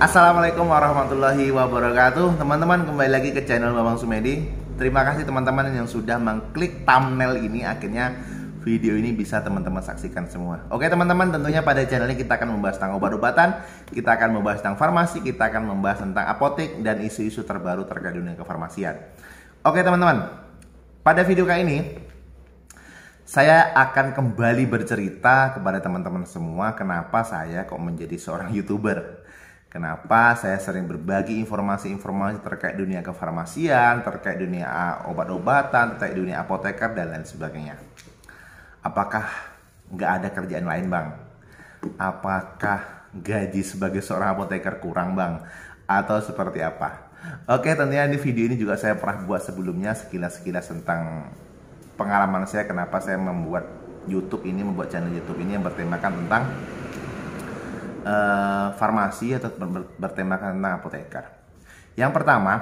Assalamualaikum warahmatullahi wabarakatuh Teman-teman kembali lagi ke channel Bambang Sumedi Terima kasih teman-teman yang sudah mengklik thumbnail ini Akhirnya video ini bisa teman-teman saksikan semua Oke teman-teman tentunya pada channel ini kita akan membahas tentang obat-obatan Kita akan membahas tentang farmasi Kita akan membahas tentang apotek Dan isu-isu terbaru terkait dunia kefarmasian Oke teman-teman Pada video kali ini saya akan kembali bercerita kepada teman-teman semua kenapa saya kok menjadi seorang youtuber Kenapa saya sering berbagi informasi-informasi terkait dunia kefarmasian, terkait dunia ah, obat-obatan, terkait dunia apoteker, dan lain sebagainya. Apakah nggak ada kerjaan lain bang? Apakah gaji sebagai seorang apoteker kurang bang? Atau seperti apa? Oke tentunya di video ini juga saya pernah buat sebelumnya sekilas-sekilas tentang pengalaman saya kenapa saya membuat YouTube ini, membuat channel YouTube ini yang bertemakan tentang uh, farmasi atau ber bertemakan tentang apoteker. Yang pertama,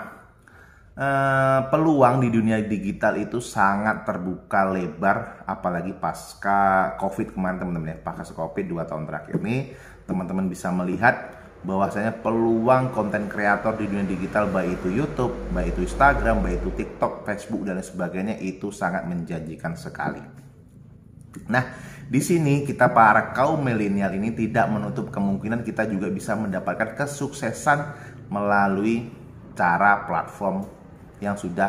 Uh, peluang di dunia digital itu sangat terbuka lebar apalagi pasca covid kemarin teman-teman ya pasca covid dua tahun terakhir ini teman-teman bisa melihat bahwasanya peluang konten kreator di dunia digital baik itu YouTube, baik itu Instagram, baik itu TikTok, Facebook dan sebagainya itu sangat menjanjikan sekali. Nah, di sini kita para kaum milenial ini tidak menutup kemungkinan kita juga bisa mendapatkan kesuksesan melalui cara platform yang sudah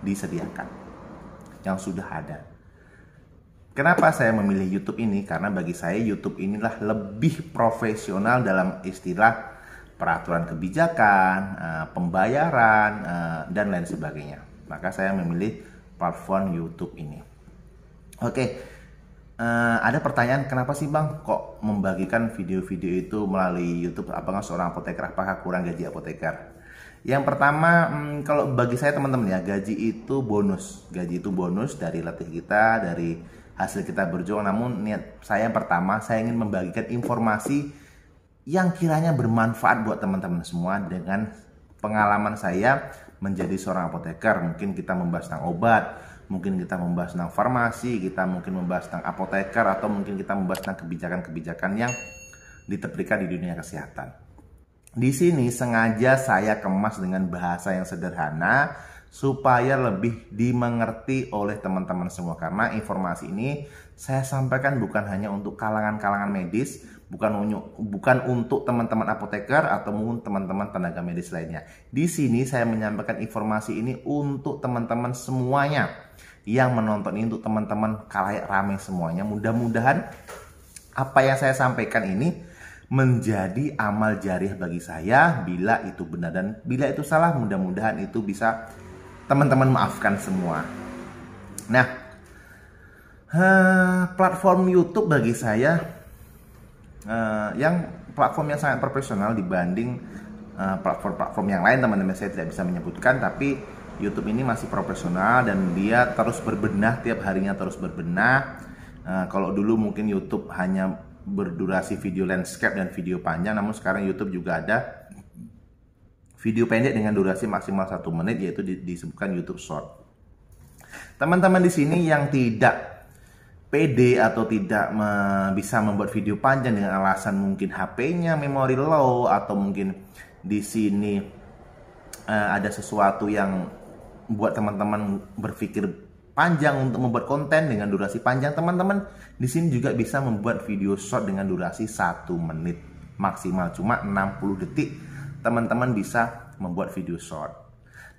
disediakan, yang sudah ada. Kenapa saya memilih YouTube ini? Karena bagi saya YouTube inilah lebih profesional dalam istilah peraturan kebijakan, eh, pembayaran, eh, dan lain sebagainya. Maka saya memilih platform YouTube ini. Oke, Uh, ada pertanyaan kenapa sih bang kok membagikan video-video itu melalui YouTube? Apakah seorang apoteker apakah kurang gaji apoteker? Yang pertama, hmm, kalau bagi saya teman-teman ya gaji itu bonus, gaji itu bonus dari latih kita, dari hasil kita berjuang. Namun niat saya yang pertama, saya ingin membagikan informasi yang kiranya bermanfaat buat teman-teman semua dengan pengalaman saya menjadi seorang apoteker. Mungkin kita membahas tentang obat, mungkin kita membahas tentang farmasi, kita mungkin membahas tentang apoteker, atau mungkin kita membahas tentang kebijakan-kebijakan yang diterbitkan di dunia kesehatan. Di sini sengaja saya kemas dengan bahasa yang sederhana supaya lebih dimengerti oleh teman-teman semua karena informasi ini saya sampaikan bukan hanya untuk kalangan-kalangan medis bukan bukan untuk teman-teman apoteker atau mungkin teman-teman tenaga medis lainnya. Di sini saya menyampaikan informasi ini untuk teman-teman semuanya yang menonton ini untuk teman-teman kalayak rame semuanya. Mudah-mudahan apa yang saya sampaikan ini menjadi amal jariah bagi saya bila itu benar dan bila itu salah mudah-mudahan itu bisa teman-teman maafkan semua. Nah, eh, platform YouTube bagi saya uh, yang platform yang sangat profesional dibanding eh, platform-platform uh, yang lain teman-teman saya tidak bisa menyebutkan tapi YouTube ini masih profesional dan dia terus berbenah tiap harinya terus berbenah uh, kalau dulu mungkin YouTube hanya berdurasi video landscape dan video panjang namun sekarang YouTube juga ada video pendek dengan durasi maksimal satu menit yaitu disebutkan YouTube Short teman-teman di sini yang tidak PD atau tidak me bisa membuat video panjang dengan alasan mungkin HP-nya memori low atau mungkin di sini uh, ada sesuatu yang buat teman-teman berpikir panjang untuk membuat konten dengan durasi panjang teman-teman di sini juga bisa membuat video short dengan durasi satu menit maksimal cuma 60 detik teman-teman bisa membuat video short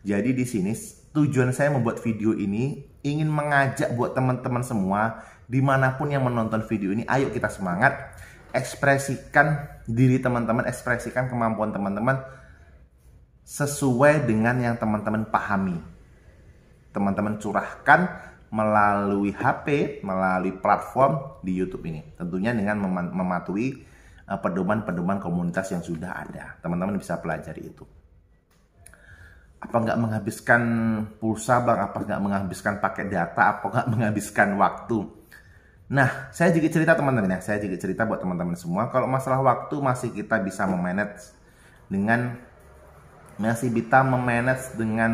jadi di sini tujuan saya membuat video ini ingin mengajak buat teman-teman semua dimanapun yang menonton video ini ayo kita semangat ekspresikan diri teman-teman ekspresikan kemampuan teman-teman sesuai dengan yang teman-teman pahami teman-teman curahkan melalui HP melalui platform di YouTube ini tentunya dengan mematuhi eh, pedoman-pedoman komunitas yang sudah ada teman-teman bisa pelajari itu apa nggak menghabiskan pulsa bang apa nggak menghabiskan paket data apa nggak menghabiskan waktu nah saya juga cerita teman-teman ya saya juga cerita buat teman-teman semua kalau masalah waktu masih kita bisa memanage dengan masih bisa memanage dengan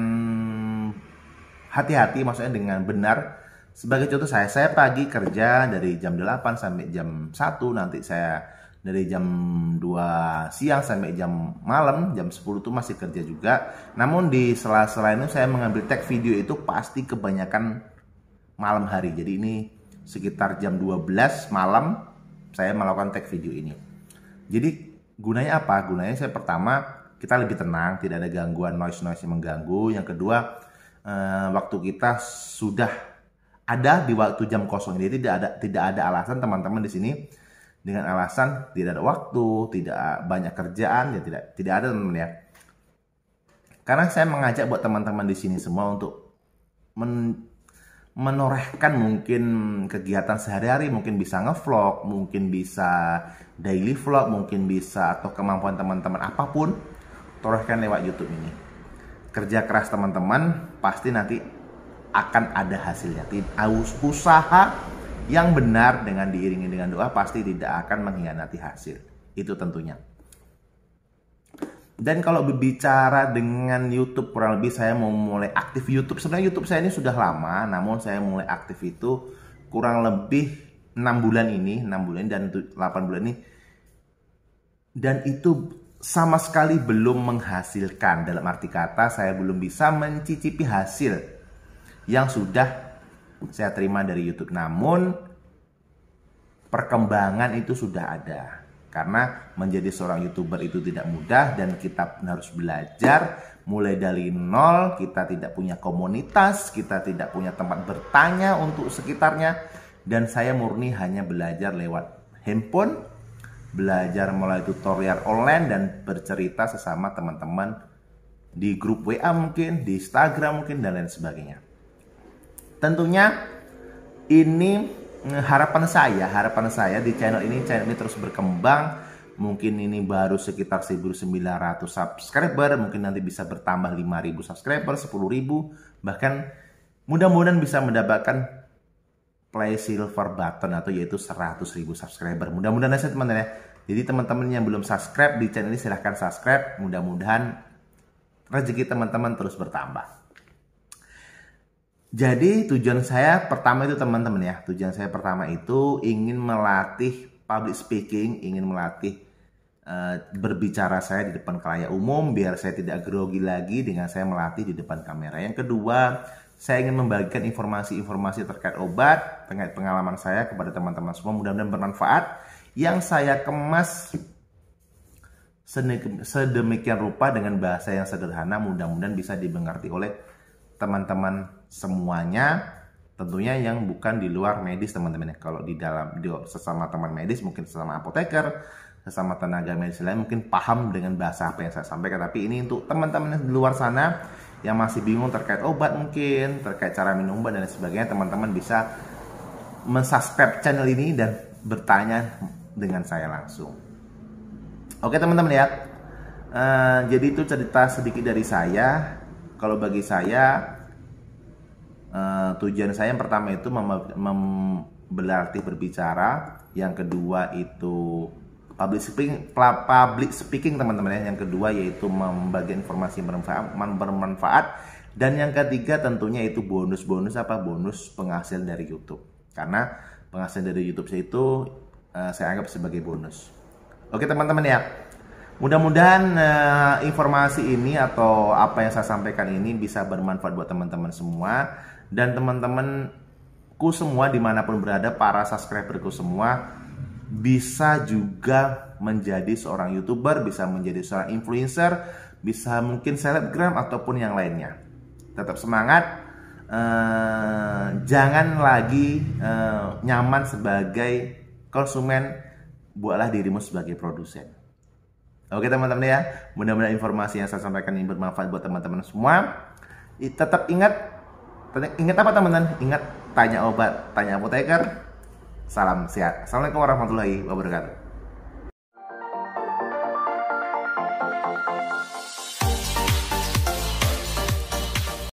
hati-hati maksudnya dengan benar sebagai contoh saya saya pagi kerja dari jam 8 sampai jam 1 nanti saya dari jam 2 siang sampai jam malam jam 10 itu masih kerja juga namun di sela-sela itu saya mengambil tag video itu pasti kebanyakan malam hari jadi ini sekitar jam 12 malam saya melakukan tag video ini jadi gunanya apa gunanya saya pertama kita lebih tenang tidak ada gangguan noise noise yang mengganggu yang kedua eh, waktu kita sudah ada di waktu jam kosong ini tidak ada tidak ada alasan teman-teman di sini dengan alasan tidak ada waktu, tidak banyak kerjaan, ya tidak tidak ada teman-teman ya. Karena saya mengajak buat teman-teman di sini semua untuk men menorehkan mungkin kegiatan sehari-hari, mungkin bisa ngevlog, mungkin bisa daily vlog, mungkin bisa atau kemampuan teman-teman apapun, torehkan lewat YouTube ini. Kerja keras teman-teman pasti nanti akan ada hasilnya. Usaha yang benar dengan diiringi dengan doa pasti tidak akan mengkhianati hasil. Itu tentunya. Dan kalau berbicara dengan YouTube kurang lebih saya mau mulai aktif YouTube. Sebenarnya YouTube saya ini sudah lama, namun saya mulai aktif itu kurang lebih 6 bulan ini, 6 bulan dan 8 bulan ini. Dan itu sama sekali belum menghasilkan. Dalam arti kata saya belum bisa mencicipi hasil yang sudah saya terima dari YouTube. Namun perkembangan itu sudah ada. Karena menjadi seorang YouTuber itu tidak mudah dan kita harus belajar mulai dari nol, kita tidak punya komunitas, kita tidak punya tempat bertanya untuk sekitarnya dan saya murni hanya belajar lewat handphone, belajar mulai tutorial online dan bercerita sesama teman-teman di grup WA mungkin, di Instagram mungkin dan lain sebagainya. Tentunya ini eh, harapan saya, harapan saya di channel ini, channel ini terus berkembang. Mungkin ini baru sekitar 1.900 subscriber, mungkin nanti bisa bertambah 5.000 subscriber, 10.000, bahkan mudah-mudahan bisa mendapatkan play silver button atau yaitu 100.000 subscriber. Mudah-mudahan saya teman-teman ya. Jadi teman-teman yang belum subscribe di channel ini silahkan subscribe. Mudah-mudahan rezeki teman-teman terus bertambah. Jadi tujuan saya pertama itu teman-teman ya, tujuan saya pertama itu ingin melatih public speaking, ingin melatih uh, berbicara saya di depan kelaya umum biar saya tidak grogi lagi dengan saya melatih di depan kamera. Yang kedua, saya ingin membagikan informasi-informasi terkait obat, terkait pengalaman saya kepada teman-teman semua, mudah-mudahan bermanfaat. Yang saya kemas sedemikian rupa dengan bahasa yang sederhana, mudah-mudahan bisa dimengerti oleh teman-teman semuanya tentunya yang bukan di luar medis teman-teman ya. Kalau di dalam di sesama teman medis mungkin sesama apoteker, sesama tenaga medis lain mungkin paham dengan bahasa apa yang saya sampaikan. Tapi ini untuk teman-teman di luar sana yang masih bingung terkait obat mungkin, terkait cara minum obat dan sebagainya, teman-teman bisa mensubscribe channel ini dan bertanya dengan saya langsung. Oke teman-teman ya, uh, jadi itu cerita sedikit dari saya. Kalau bagi saya Eh, tujuan saya yang pertama itu mem- mem- berbicara, yang kedua itu public speaking, public speaking teman-teman ya. Yang kedua yaitu membagi informasi bermanfaat, bermanfaat dan yang ketiga tentunya itu bonus-bonus apa bonus penghasil dari YouTube. Karena penghasil dari YouTube saya itu uh, saya anggap sebagai bonus. Oke teman-teman ya. Mudah-mudahan uh, informasi ini atau apa yang saya sampaikan ini bisa bermanfaat buat teman-teman semua dan teman-temanku semua dimanapun berada para subscriberku semua bisa juga menjadi seorang youtuber, bisa menjadi seorang influencer, bisa mungkin selebgram ataupun yang lainnya. Tetap semangat, uh, jangan lagi uh, nyaman sebagai konsumen, buatlah dirimu sebagai produsen. Oke teman-teman ya, mudah-mudahan informasi yang saya sampaikan ini bermanfaat buat teman-teman semua. Tetap ingat Ingat apa teman-teman? Ingat tanya obat, tanya apoteker. Salam sehat. Assalamualaikum warahmatullahi wabarakatuh.